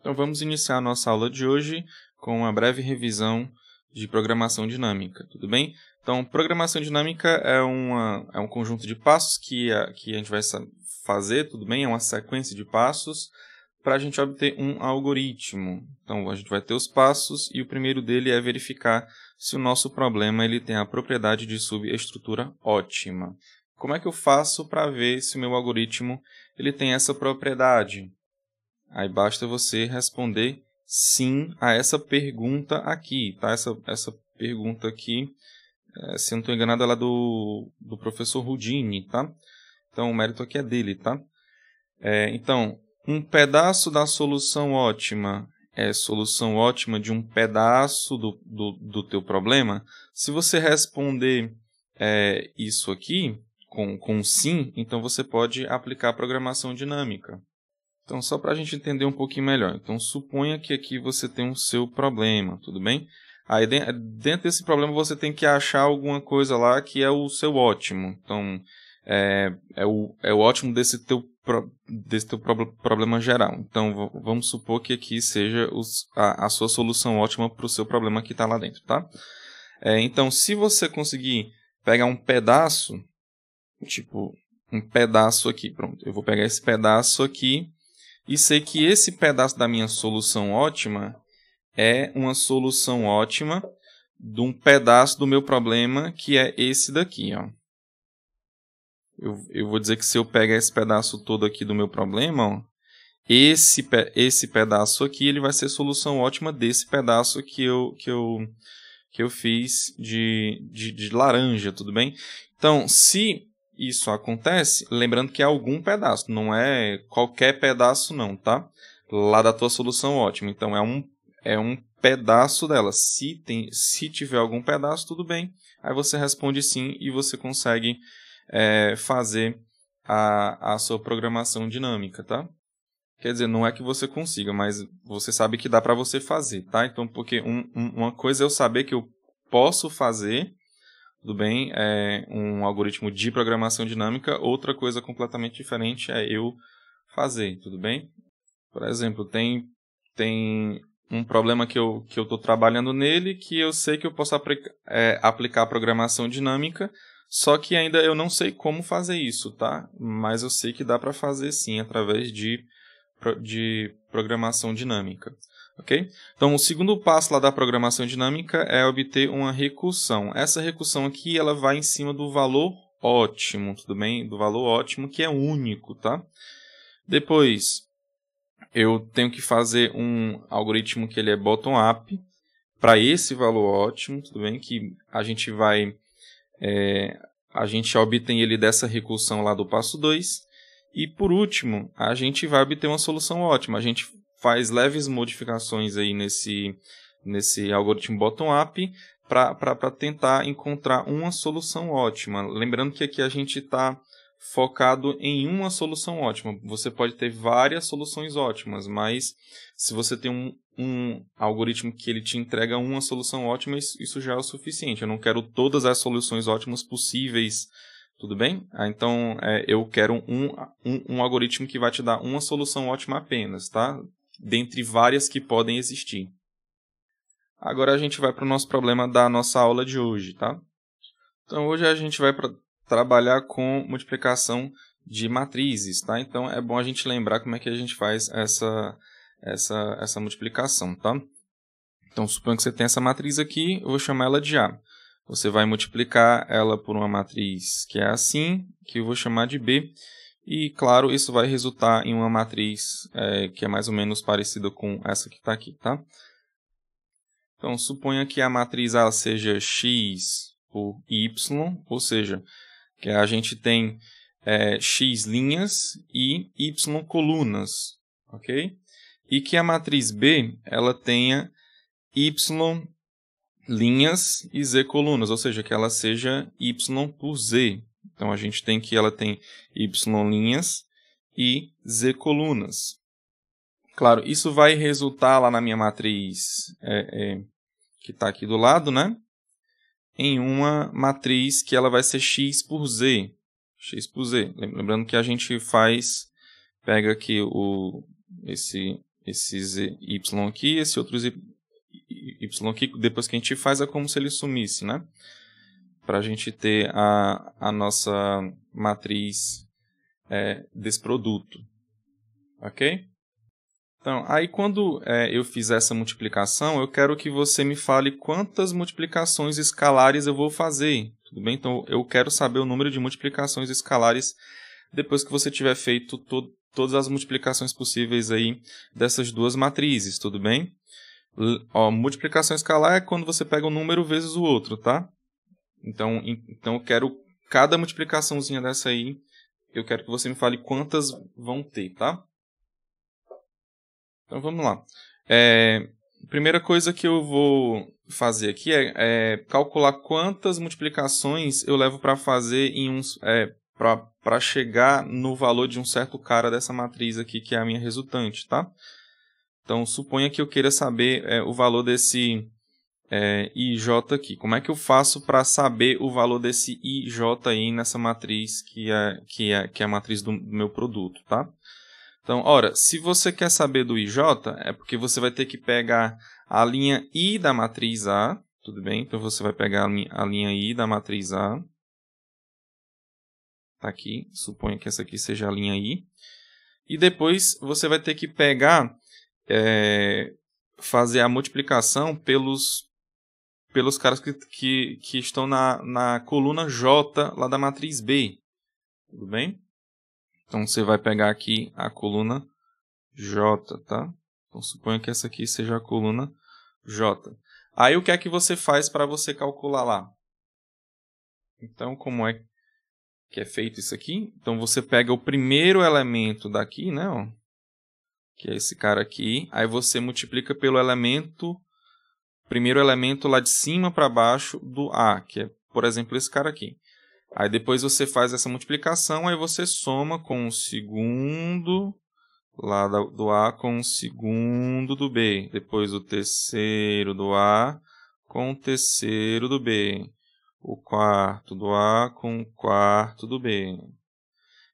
Então vamos iniciar a nossa aula de hoje com uma breve revisão de programação dinâmica, tudo bem? Então, programação dinâmica é, uma, é um conjunto de passos que a, que a gente vai fazer, tudo bem? É uma sequência de passos para a gente obter um algoritmo. Então, a gente vai ter os passos e o primeiro dele é verificar se o nosso problema ele tem a propriedade de subestrutura ótima. Como é que eu faço para ver se o meu algoritmo ele tem essa propriedade? Aí basta você responder sim a essa pergunta aqui, tá? Essa, essa pergunta aqui, é, se eu não estou enganado, ela é do, do professor Rudini, tá? Então, o mérito aqui é dele, tá? É, então, um pedaço da solução ótima é solução ótima de um pedaço do, do, do teu problema. Se você responder é, isso aqui com, com sim, então você pode aplicar a programação dinâmica. Então, só para a gente entender um pouquinho melhor. Então, suponha que aqui você tem um seu problema, tudo bem? Aí, dentro desse problema, você tem que achar alguma coisa lá que é o seu ótimo. Então, é, é, o, é o ótimo desse teu, desse teu problema geral. Então, vamos supor que aqui seja os, a, a sua solução ótima para o seu problema que está lá dentro, tá? É, então, se você conseguir pegar um pedaço, tipo, um pedaço aqui, pronto. Eu vou pegar esse pedaço aqui e sei que esse pedaço da minha solução ótima é uma solução ótima de um pedaço do meu problema que é esse daqui. Ó. Eu, eu vou dizer que se eu pegar esse pedaço todo aqui do meu problema, ó, esse, pe esse pedaço aqui ele vai ser solução ótima desse pedaço que eu, que eu, que eu fiz de, de, de laranja, tudo bem? Então, se isso acontece, lembrando que é algum pedaço, não é qualquer pedaço não, tá? Lá da tua solução, ótimo. Então é um, é um pedaço dela. Se, tem, se tiver algum pedaço, tudo bem. Aí você responde sim e você consegue é, fazer a, a sua programação dinâmica, tá? Quer dizer, não é que você consiga, mas você sabe que dá para você fazer, tá? Então, porque um, um, uma coisa é eu saber que eu posso fazer tudo bem, é um algoritmo de programação dinâmica, outra coisa completamente diferente é eu fazer, tudo bem? Por exemplo, tem, tem um problema que eu estou que eu trabalhando nele que eu sei que eu posso aplica, é, aplicar programação dinâmica, só que ainda eu não sei como fazer isso, tá? Mas eu sei que dá para fazer sim através de, de programação dinâmica. Então, o segundo passo lá da programação dinâmica é obter uma recursão. Essa recursão aqui, ela vai em cima do valor ótimo, tudo bem? Do valor ótimo, que é único, tá? Depois, eu tenho que fazer um algoritmo que ele é bottom-up para esse valor ótimo, tudo bem? Que a gente vai... É, a gente obtém ele dessa recursão lá do passo 2. E por último, a gente vai obter uma solução ótima. A gente faz leves modificações aí nesse, nesse algoritmo bottom-up para tentar encontrar uma solução ótima. Lembrando que aqui a gente está focado em uma solução ótima. Você pode ter várias soluções ótimas, mas se você tem um, um algoritmo que ele te entrega uma solução ótima, isso já é o suficiente. Eu não quero todas as soluções ótimas possíveis, tudo bem? Ah, então, é, eu quero um, um, um algoritmo que vai te dar uma solução ótima apenas, tá? dentre várias que podem existir. Agora a gente vai para o nosso problema da nossa aula de hoje, tá? Então hoje a gente vai trabalhar com multiplicação de matrizes, tá? Então é bom a gente lembrar como é que a gente faz essa, essa, essa multiplicação, tá? Então suponha que você tem essa matriz aqui, eu vou chamar ela de A. Você vai multiplicar ela por uma matriz que é assim, que eu vou chamar de B, e, claro, isso vai resultar em uma matriz é, que é mais ou menos parecida com essa que está aqui, tá? Então, suponha que a matriz A seja x por y, ou seja, que a gente tem é, x linhas e y colunas, ok? E que a matriz B ela tenha y linhas e z colunas, ou seja, que ela seja y por z, então a gente tem que ela tem y linhas e z colunas. Claro, isso vai resultar lá na minha matriz é, é, que está aqui do lado, né? Em uma matriz que ela vai ser x por z. x por z. Lembrando que a gente faz, pega aqui o, esse, esse z, y aqui, esse outro z, y aqui, depois que a gente faz é como se ele sumisse, né? para a gente ter a, a nossa matriz é, desse produto. Ok? Então, aí quando é, eu fizer essa multiplicação, eu quero que você me fale quantas multiplicações escalares eu vou fazer. Tudo bem? Então, eu quero saber o número de multiplicações escalares depois que você tiver feito to todas as multiplicações possíveis aí dessas duas matrizes, tudo bem? Ó, multiplicação escalar é quando você pega um número vezes o outro, tá? Então, então eu quero cada multiplicaçãozinha dessa aí, eu quero que você me fale quantas vão ter, tá? Então vamos lá. É, primeira coisa que eu vou fazer aqui é, é calcular quantas multiplicações eu levo para fazer em uns é, para chegar no valor de um certo cara dessa matriz aqui que é a minha resultante, tá? Então suponha que eu queira saber é, o valor desse é, IJ aqui. Como é que eu faço para saber o valor desse IJ aí nessa matriz que é, que é, que é a matriz do, do meu produto, tá? Então, ora, se você quer saber do IJ, é porque você vai ter que pegar a linha I da matriz A, tudo bem? Então você vai pegar a linha I da matriz A, tá aqui, suponha que essa aqui seja a linha I, e depois você vai ter que pegar, é, fazer a multiplicação pelos pelos caras que, que, que estão na, na coluna J lá da matriz B. Tudo bem? Então você vai pegar aqui a coluna J, tá? Então suponha que essa aqui seja a coluna J. Aí o que é que você faz para você calcular lá? Então como é que é feito isso aqui? Então você pega o primeiro elemento daqui, né, ó, que é esse cara aqui, aí você multiplica pelo elemento primeiro elemento lá de cima para baixo do A, que é, por exemplo, esse cara aqui. Aí depois você faz essa multiplicação, aí você soma com o segundo lá do A com o segundo do B, depois o terceiro do A com o terceiro do B, o quarto do A com o quarto do B.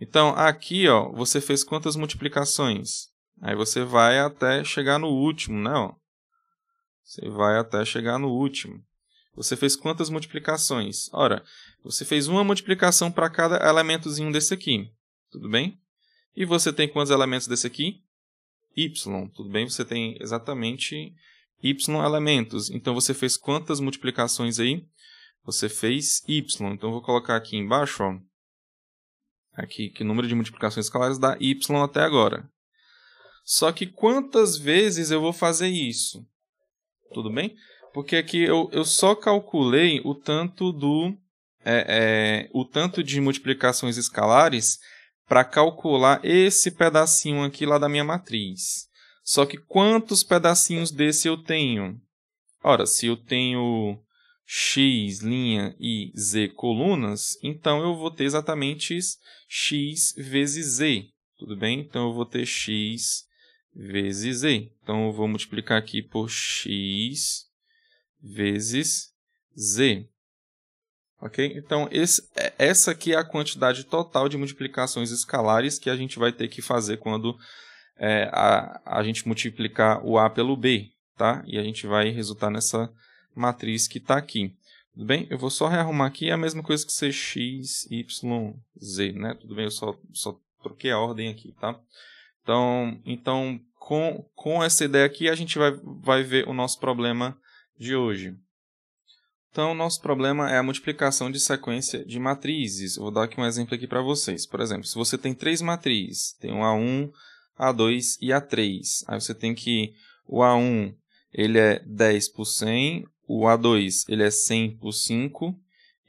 Então aqui, ó, você fez quantas multiplicações? Aí você vai até chegar no último, né? Ó. Você vai até chegar no último. Você fez quantas multiplicações? Ora, você fez uma multiplicação para cada elementozinho desse aqui. Tudo bem? E você tem quantos elementos desse aqui? Y. Tudo bem? Você tem exatamente Y elementos. Então você fez quantas multiplicações aí? Você fez Y. Então eu vou colocar aqui embaixo, ó, aqui que o número de multiplicações escalares dá Y até agora. Só que quantas vezes eu vou fazer isso? tudo bem? Porque aqui eu, eu só calculei o tanto do é, é, o tanto de multiplicações escalares para calcular esse pedacinho aqui lá da minha matriz. Só que quantos pedacinhos desse eu tenho? Ora, se eu tenho x linha e z colunas, então eu vou ter exatamente x vezes z, tudo bem? Então eu vou ter x vezes z. Então, eu vou multiplicar aqui por x vezes z. Ok? Então, esse, é, essa aqui é a quantidade total de multiplicações escalares que a gente vai ter que fazer quando é, a, a gente multiplicar o A pelo B, tá? E a gente vai resultar nessa matriz que está aqui. Tudo bem? Eu vou só rearrumar aqui, é a mesma coisa que ser x, y, z, né? Tudo bem? Eu só, só troquei a ordem aqui, tá? Então, então com, com essa ideia aqui, a gente vai, vai ver o nosso problema de hoje. Então, nosso problema é a multiplicação de sequência de matrizes. Vou dar aqui um exemplo aqui para vocês. Por exemplo, se você tem três matrizes, tem o A1, A2 e A3. Aí você tem que o A1 ele é 10 por 100, o A2 ele é 100 por 5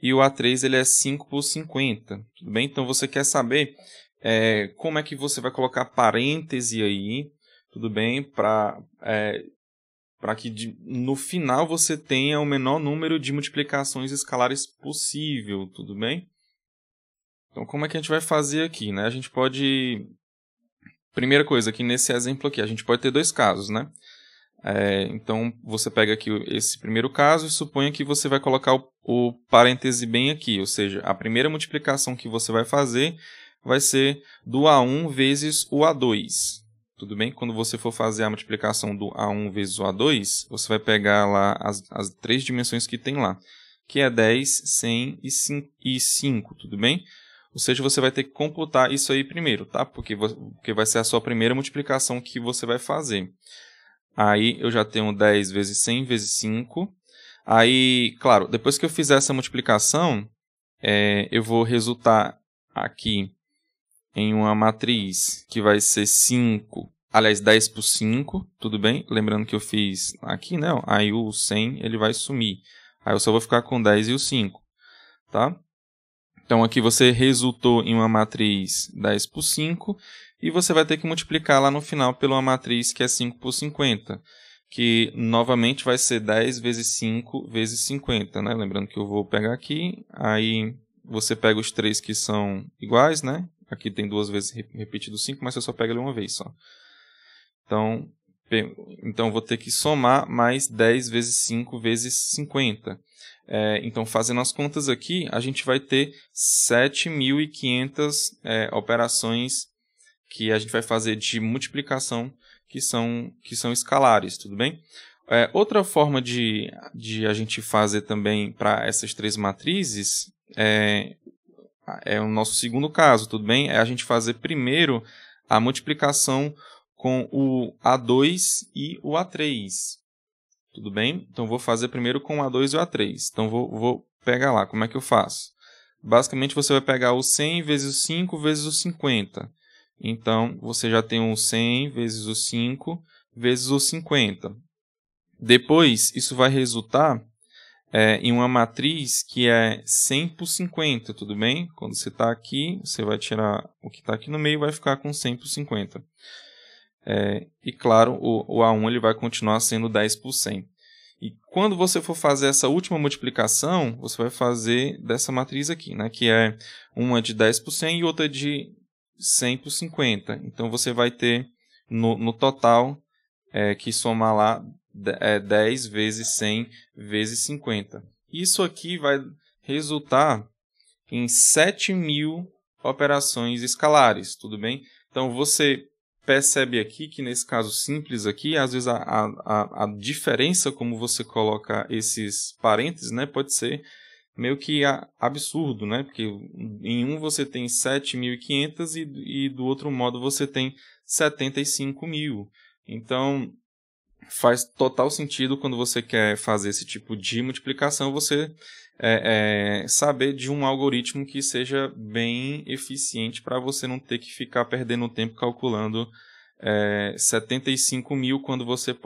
e o A3 ele é 5 por 50. Tudo bem? Então, você quer saber é, como é que você vai colocar parêntese aí, tudo bem, para é, para que de, no final você tenha o menor número de multiplicações escalares possível, tudo bem? Então, como é que a gente vai fazer aqui, né? A gente pode... Primeira coisa, aqui nesse exemplo aqui, a gente pode ter dois casos, né? É, então, você pega aqui esse primeiro caso e suponha que você vai colocar o, o parêntese bem aqui, ou seja, a primeira multiplicação que você vai fazer vai ser do A1 vezes o A2. Tudo bem? Quando você for fazer a multiplicação do A1 vezes o A2, você vai pegar lá as, as três dimensões que tem lá, que é 10, 100 e 5, e 5, tudo bem? Ou seja, você vai ter que computar isso aí primeiro, tá? Porque, porque vai ser a sua primeira multiplicação que você vai fazer. Aí eu já tenho 10 vezes 100 vezes 5. Aí, claro, depois que eu fizer essa multiplicação, é, eu vou resultar aqui em uma matriz que vai ser 5, aliás, 10 por 5, tudo bem? Lembrando que eu fiz aqui, né? Aí o 100 ele vai sumir. Aí eu só vou ficar com 10 e o 5, tá? Então aqui você resultou em uma matriz 10 por 5 e você vai ter que multiplicar lá no final pela matriz que é 5 por 50, que novamente vai ser 10 vezes 5 vezes 50, né? Lembrando que eu vou pegar aqui, aí você pega os três que são iguais, né? Aqui tem duas vezes repetido 5, mas você só pega ele uma vez só. Então, então vou ter que somar mais 10 vezes 5 vezes 50. É, então, fazendo as contas aqui, a gente vai ter 7.500 é, operações que a gente vai fazer de multiplicação que são, que são escalares, tudo bem? É, outra forma de, de a gente fazer também para essas três matrizes é, ah, é o nosso segundo caso, tudo bem? É a gente fazer primeiro a multiplicação com o A2 e o A3. Tudo bem? Então, vou fazer primeiro com o A2 e o A3. Então, vou, vou pegar lá. Como é que eu faço? Basicamente, você vai pegar o 100 vezes o 5 vezes o 50. Então, você já tem o 100 vezes o 5 vezes o 50. Depois, isso vai resultar é, em uma matriz que é 100 por 50, tudo bem? Quando você está aqui, você vai tirar o que está aqui no meio e vai ficar com 100 por 50. É, e claro, o, o A1 ele vai continuar sendo 10 por 100. E quando você for fazer essa última multiplicação, você vai fazer dessa matriz aqui, né? que é uma de 10 por 100 e outra de 100 por 50. Então, você vai ter no, no total é, que somar lá 10 é, vezes 100 vezes 50. Isso aqui vai resultar em 7 mil operações escalares, tudo bem? Então, você percebe aqui que nesse caso simples aqui, às vezes a, a, a diferença como você coloca esses parênteses, né, pode ser meio que absurdo, né? Porque em um você tem 7.500 e, e do outro modo você tem 75.000. mil. Então, faz total sentido quando você quer fazer esse tipo de multiplicação, você é, é, saber de um algoritmo que seja bem eficiente para você não ter que ficar perdendo tempo calculando é, 75 mil quando você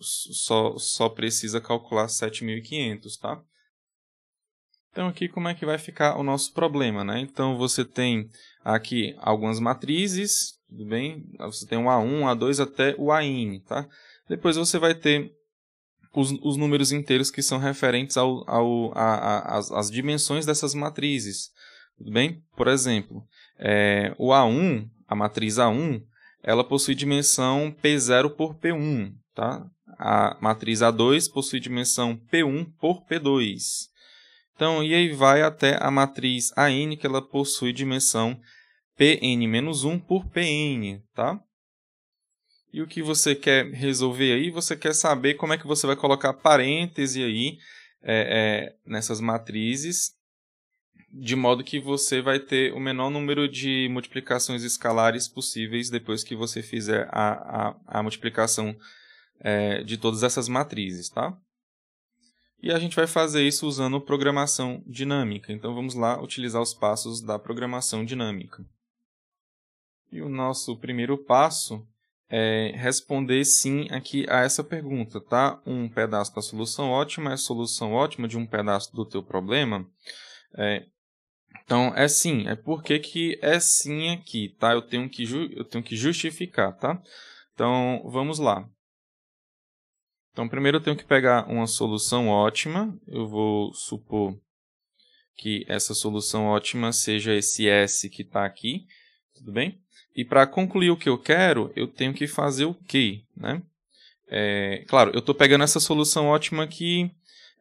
só, só precisa calcular 7.500, tá? Então aqui como é que vai ficar o nosso problema, né? Então você tem aqui algumas matrizes, tudo bem? Você tem o A1, A2 até o AN, tá? Depois você vai ter os, os números inteiros que são referentes ao, ao, as dimensões dessas matrizes. Tudo bem? Por exemplo, é, o A1, a matriz A1, ela possui dimensão P0 por P1, tá? A matriz A2 possui dimensão P1 por P2. Então, e aí vai até a matriz AN, que ela possui dimensão Pn-1 por Pn, tá? E o que você quer resolver aí, você quer saber como é que você vai colocar parêntese aí é, é, nessas matrizes, de modo que você vai ter o menor número de multiplicações escalares possíveis depois que você fizer a, a, a multiplicação é, de todas essas matrizes, tá? E a gente vai fazer isso usando programação dinâmica. Então vamos lá utilizar os passos da programação dinâmica. E o nosso primeiro passo é, responder sim aqui a essa pergunta, tá? Um pedaço da solução ótima é solução ótima de um pedaço do teu problema? É, então, é sim. É porque que é sim aqui, tá? Eu tenho que, eu tenho que justificar, tá? Então, vamos lá. Então, primeiro eu tenho que pegar uma solução ótima. Eu vou supor que essa solução ótima seja esse S que está aqui, tudo bem? E para concluir o que eu quero, eu tenho que fazer o quê? Né? É, claro, eu estou pegando essa solução ótima que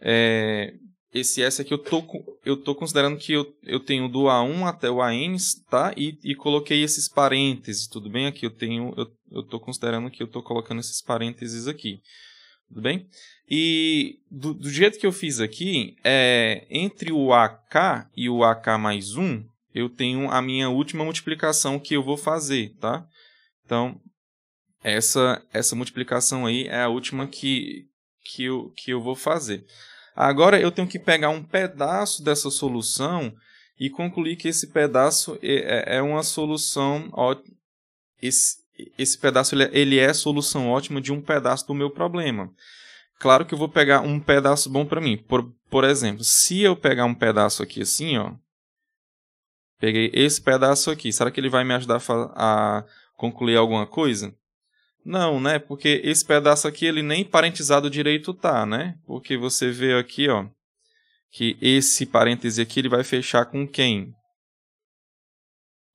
é, esse S aqui eu tô, eu tô considerando que eu, eu tenho do A1 até o AN, tá? E, e coloquei esses parênteses, tudo bem? Aqui eu tenho, eu, eu tô considerando que eu tô colocando esses parênteses aqui, tudo bem? E do, do jeito que eu fiz aqui, é, entre o AK e o AK mais 1, eu tenho a minha última multiplicação que eu vou fazer, tá? Então, essa, essa multiplicação aí é a última que, que, eu, que eu vou fazer. Agora, eu tenho que pegar um pedaço dessa solução e concluir que esse pedaço é, é, é uma solução... Ó, esse, esse pedaço ele é, ele é solução ótima de um pedaço do meu problema. Claro que eu vou pegar um pedaço bom para mim. Por, por exemplo, se eu pegar um pedaço aqui assim, ó, Peguei esse pedaço aqui. Será que ele vai me ajudar a concluir alguma coisa? Não, né? Porque esse pedaço aqui ele nem parentizado direito tá, né? Porque você vê aqui, ó, que esse parêntese aqui ele vai fechar com quem?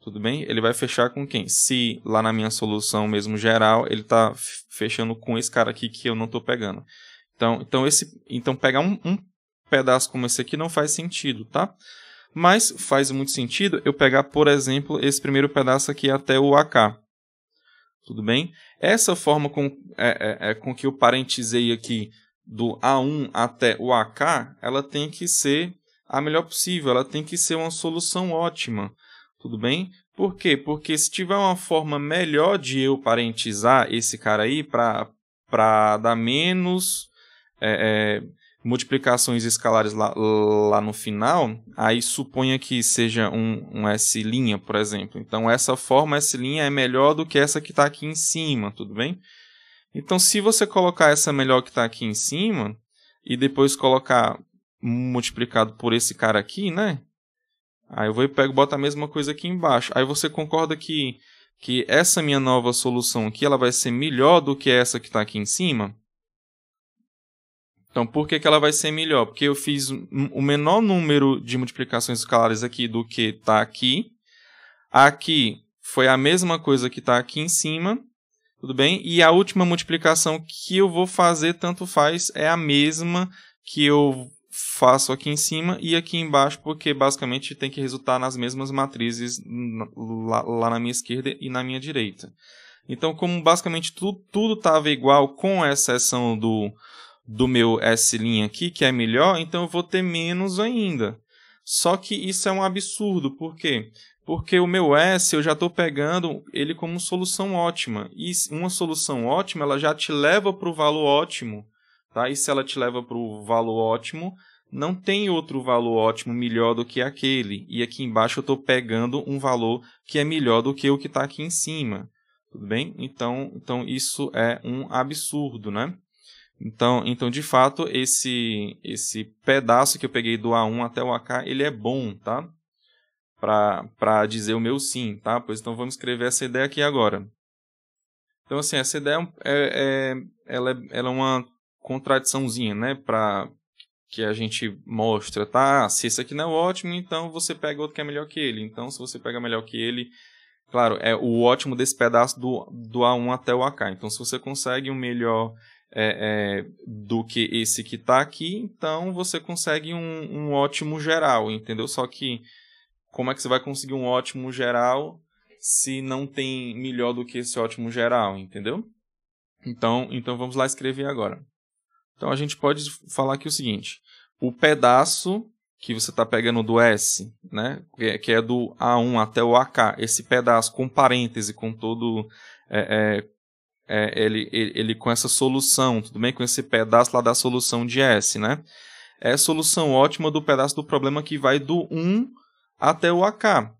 Tudo bem? Ele vai fechar com quem? Se lá na minha solução mesmo geral, ele tá fechando com esse cara aqui que eu não tô pegando. Então, então esse, então pegar um, um pedaço como esse aqui não faz sentido, tá? Mas faz muito sentido eu pegar, por exemplo, esse primeiro pedaço aqui até o AK. Tudo bem? Essa forma com, é, é, é, com que eu parentizei aqui do A1 até o AK, ela tem que ser a melhor possível, ela tem que ser uma solução ótima. Tudo bem? Por quê? Porque se tiver uma forma melhor de eu parentizar esse cara aí para dar menos. É, é, multiplicações escalares lá, lá no final, aí suponha que seja um, um S', por exemplo. Então, essa forma S' é melhor do que essa que está aqui em cima, tudo bem? Então, se você colocar essa melhor que está aqui em cima e depois colocar multiplicado por esse cara aqui, né? Aí eu vou e pego, boto a mesma coisa aqui embaixo. Aí você concorda que, que essa minha nova solução aqui ela vai ser melhor do que essa que está aqui em cima? Então, por que, que ela vai ser melhor? Porque eu fiz o menor número de multiplicações escalares aqui do que está aqui. Aqui foi a mesma coisa que está aqui em cima, tudo bem? E a última multiplicação que eu vou fazer, tanto faz, é a mesma que eu faço aqui em cima e aqui embaixo, porque basicamente tem que resultar nas mesmas matrizes lá, lá na minha esquerda e na minha direita. Então, como basicamente tudo estava igual, com exceção do do meu S' aqui, que é melhor, então eu vou ter menos ainda. Só que isso é um absurdo, por quê? Porque o meu S eu já estou pegando ele como solução ótima. E uma solução ótima ela já te leva para o valor ótimo. Tá? E se ela te leva para o valor ótimo, não tem outro valor ótimo melhor do que aquele. E aqui embaixo eu estou pegando um valor que é melhor do que o que está aqui em cima. Tudo bem? Então, então isso é um absurdo, né? Então, então de fato, esse, esse pedaço que eu peguei do A1 até o AK, ele é bom, tá? Para dizer o meu sim, tá? Pois então vamos escrever essa ideia aqui agora. Então, assim, essa ideia é, é, é, ela é, ela é uma contradiçãozinha, né? para que a gente mostra, tá? Ah, se esse aqui não é ótimo, então você pega outro que é melhor que ele. Então, se você pega melhor que ele, claro, é o ótimo desse pedaço do, do A1 até o AK. Então, se você consegue um melhor é, é, do que esse que está aqui, então você consegue um, um, ótimo geral, entendeu? Só que como é que você vai conseguir um ótimo geral se não tem melhor do que esse ótimo geral, entendeu? Então, então vamos lá escrever agora. Então a gente pode falar aqui o seguinte: o pedaço que você está pegando do S, né, que é, é do A1 até o AK, esse pedaço com parêntese, com todo é, é é, ele, ele, ele, com essa solução, tudo bem? Com esse pedaço lá da solução de S, né? É a solução ótima do pedaço do problema que vai do 1 até o AK.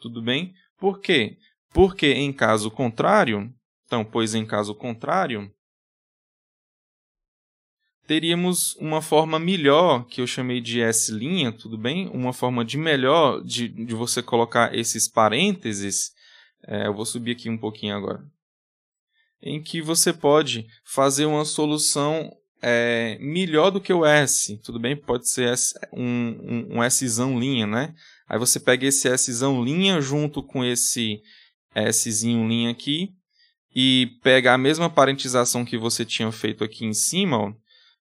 Tudo bem? Por quê? Porque em caso contrário, então, pois em caso contrário, teríamos uma forma melhor, que eu chamei de S', tudo bem? Uma forma de melhor de, de você colocar esses parênteses. É, eu vou subir aqui um pouquinho agora em que você pode fazer uma solução é, melhor do que o S. Tudo bem? Pode ser um, um, um Szão linha, né? Aí você pega esse Szão linha junto com esse Szinho linha aqui e pega a mesma parentização que você tinha feito aqui em cima, ó,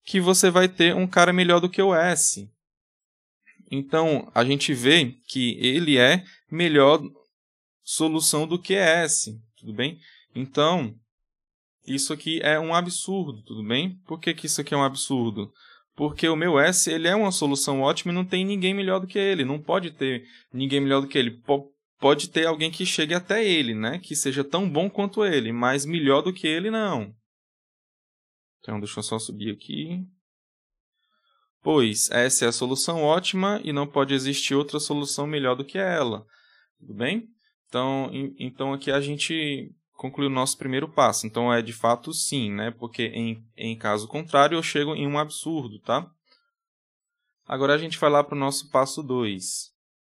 que você vai ter um cara melhor do que o S. Então, a gente vê que ele é melhor solução do que S, tudo bem? Então, isso aqui é um absurdo, tudo bem? Por que, que isso aqui é um absurdo? Porque o meu S ele é uma solução ótima e não tem ninguém melhor do que ele. Não pode ter ninguém melhor do que ele. P pode ter alguém que chegue até ele, né? Que seja tão bom quanto ele, mas melhor do que ele não. Então deixa eu só subir aqui. Pois essa é a solução ótima e não pode existir outra solução melhor do que ela. Tudo bem? Então, então aqui a gente concluir o nosso primeiro passo. Então é de fato sim, né? Porque em, em caso contrário eu chego em um absurdo, tá? Agora a gente vai lá para o nosso passo 2.